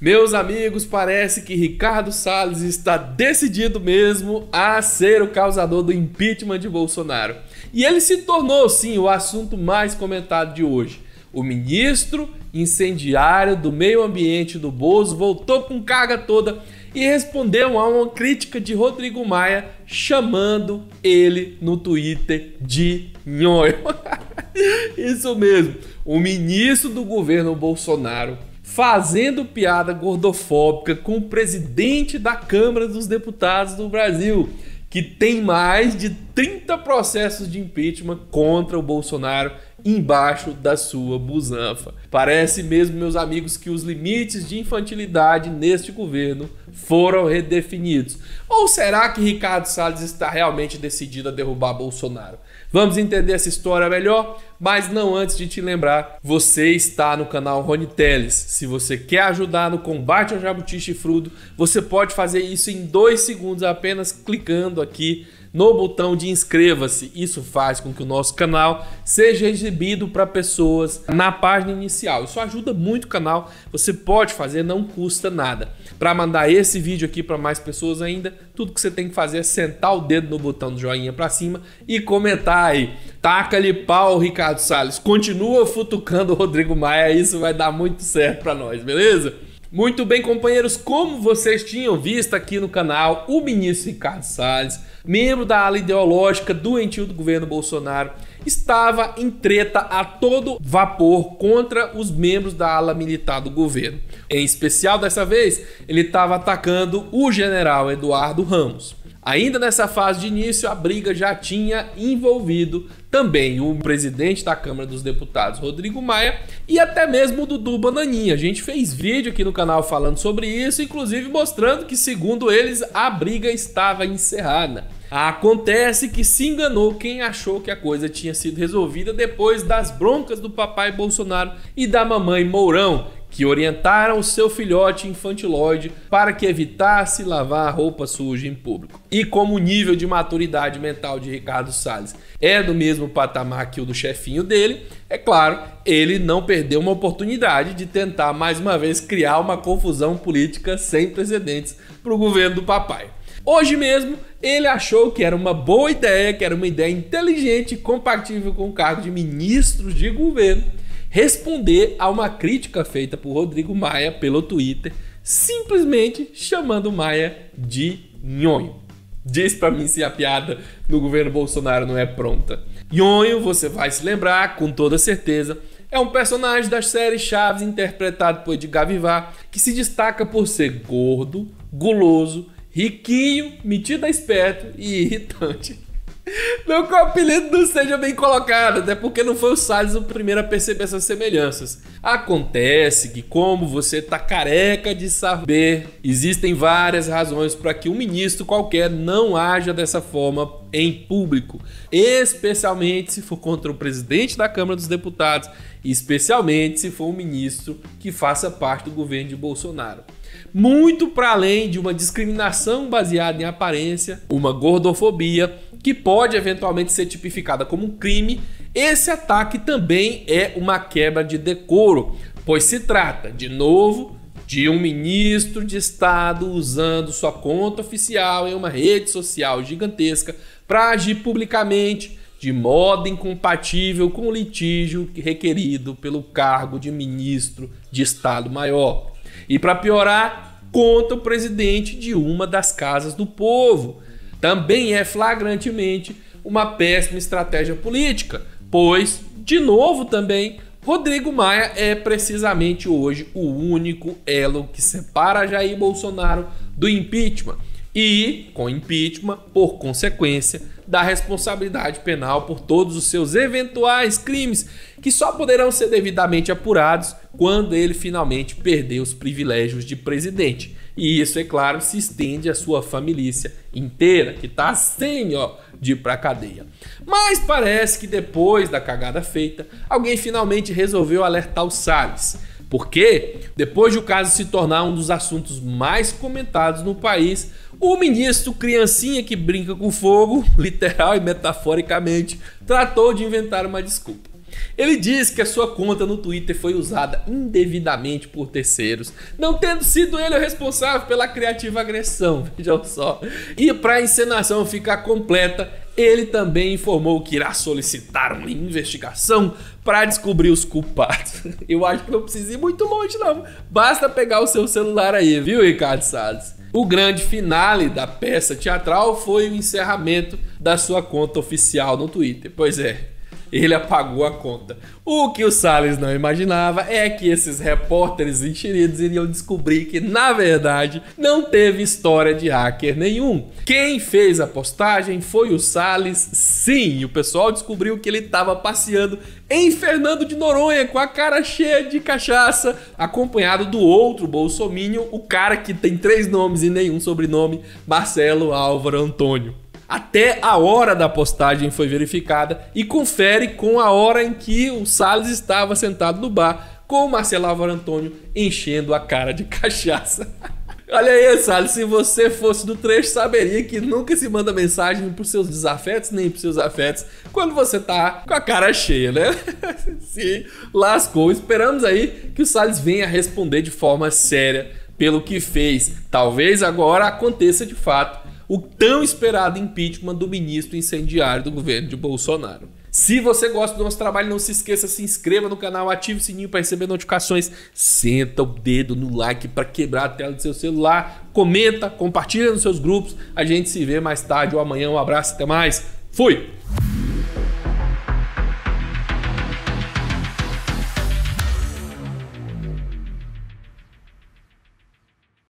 Meus amigos, parece que Ricardo Salles está decidido mesmo a ser o causador do impeachment de Bolsonaro. E ele se tornou, sim, o assunto mais comentado de hoje. O ministro incendiário do meio ambiente do Bozo voltou com carga toda e respondeu a uma crítica de Rodrigo Maia chamando ele no Twitter de nhoio. Isso mesmo, o ministro do governo Bolsonaro fazendo piada gordofóbica com o presidente da Câmara dos Deputados do Brasil, que tem mais de 30 processos de impeachment contra o Bolsonaro embaixo da sua busanfa. Parece mesmo, meus amigos, que os limites de infantilidade neste governo foram redefinidos. Ou será que Ricardo Salles está realmente decidido a derrubar Bolsonaro? Vamos entender essa história melhor, mas não antes de te lembrar, você está no canal Rony Teles. Se você quer ajudar no combate ao jabuti chifrudo, você pode fazer isso em dois segundos apenas clicando aqui no botão de inscreva-se. Isso faz com que o nosso canal seja exibido para pessoas na página inicial. Isso ajuda muito o canal. Você pode fazer, não custa nada. Para mandar esse vídeo aqui para mais pessoas ainda, tudo que você tem que fazer é sentar o dedo no botão do joinha para cima e comentar aí. Taca-lhe pau, Ricardo Salles. Continua futucando o Rodrigo Maia, isso vai dar muito certo para nós, beleza? Muito bem, companheiros, como vocês tinham visto aqui no canal, o ministro Ricardo Salles, membro da ala ideológica doentio do governo Bolsonaro, estava em treta a todo vapor contra os membros da ala militar do governo. Em especial dessa vez, ele estava atacando o general Eduardo Ramos. Ainda nessa fase de início, a briga já tinha envolvido também o presidente da Câmara dos Deputados, Rodrigo Maia, e até mesmo o Dudu Bananinha. A gente fez vídeo aqui no canal falando sobre isso, inclusive mostrando que, segundo eles, a briga estava encerrada. Acontece que se enganou quem achou que a coisa tinha sido resolvida depois das broncas do papai Bolsonaro e da mamãe Mourão que orientaram o seu filhote infantiloide para que evitasse lavar roupa suja em público. E como o nível de maturidade mental de Ricardo Salles é do mesmo patamar que o do chefinho dele, é claro, ele não perdeu uma oportunidade de tentar mais uma vez criar uma confusão política sem precedentes para o governo do papai. Hoje mesmo, ele achou que era uma boa ideia, que era uma ideia inteligente, compatível com o cargo de ministro de governo responder a uma crítica feita por Rodrigo Maia pelo Twitter, simplesmente chamando Maia de nhonho. Diz para mim se a piada no governo Bolsonaro não é pronta. Nhonho, você vai se lembrar com toda certeza, é um personagem da série Chaves interpretado por Edgar Vivar, que se destaca por ser gordo, guloso, riquinho, metido a esperto e irritante. Não que o apelido não seja bem colocado, até né? porque não foi o Salles o primeiro a perceber essas semelhanças. Acontece que, como você tá careca de saber, existem várias razões para que um ministro qualquer não haja dessa forma em público, especialmente se for contra o presidente da Câmara dos Deputados, especialmente se for um ministro que faça parte do governo de Bolsonaro muito para além de uma discriminação baseada em aparência, uma gordofobia que pode eventualmente ser tipificada como um crime, esse ataque também é uma quebra de decoro, pois se trata, de novo, de um ministro de Estado usando sua conta oficial em uma rede social gigantesca para agir publicamente de modo incompatível com o litígio requerido pelo cargo de ministro de Estado Maior. E para piorar, conta o presidente de uma das casas do povo também é flagrantemente uma péssima estratégia política, pois, de novo também, Rodrigo Maia é precisamente hoje o único elo que separa Jair Bolsonaro do impeachment e, com impeachment, por consequência, da responsabilidade penal por todos os seus eventuais crimes, que só poderão ser devidamente apurados quando ele finalmente perder os privilégios de presidente. E isso, é claro, se estende à sua família inteira, que está sem, ó, de ir pra cadeia. Mas parece que depois da cagada feita, alguém finalmente resolveu alertar o Salles. Porque, depois de o caso se tornar um dos assuntos mais comentados no país, o ministro Criancinha que brinca com fogo, literal e metaforicamente, tratou de inventar uma desculpa. Ele diz que a sua conta no Twitter foi usada indevidamente por terceiros, não tendo sido ele o responsável pela criativa agressão, vejam só. E para a encenação ficar completa, ele também informou que irá solicitar uma investigação para descobrir os culpados. Eu acho que não precisa ir muito longe não, basta pegar o seu celular aí, viu Ricardo Salles? O grande finale da peça teatral foi o encerramento da sua conta oficial no Twitter. Pois é, ele apagou a conta. O que o Salles não imaginava é que esses repórteres enxeridos iriam descobrir que, na verdade, não teve história de hacker nenhum. Quem fez a postagem foi o Salles, sim. o pessoal descobriu que ele estava passeando em Fernando de Noronha com a cara cheia de cachaça, acompanhado do outro bolsominion, o cara que tem três nomes e nenhum sobrenome, Marcelo Álvaro Antônio até a hora da postagem foi verificada e confere com a hora em que o Salles estava sentado no bar com o Marcelo Álvaro Antônio enchendo a cara de cachaça. Olha aí, Salles, se você fosse do trecho, saberia que nunca se manda mensagem pros seus desafetos, nem pros seus afetos, quando você tá com a cara cheia, né? se lascou. Esperamos aí que o Salles venha responder de forma séria pelo que fez. Talvez agora aconteça de fato o tão esperado impeachment do ministro incendiário do governo de Bolsonaro. Se você gosta do nosso trabalho, não se esqueça, se inscreva no canal, ative o sininho para receber notificações, senta o dedo no like para quebrar a tela do seu celular, comenta, compartilha nos seus grupos. A gente se vê mais tarde ou amanhã. Um abraço, até mais. Fui.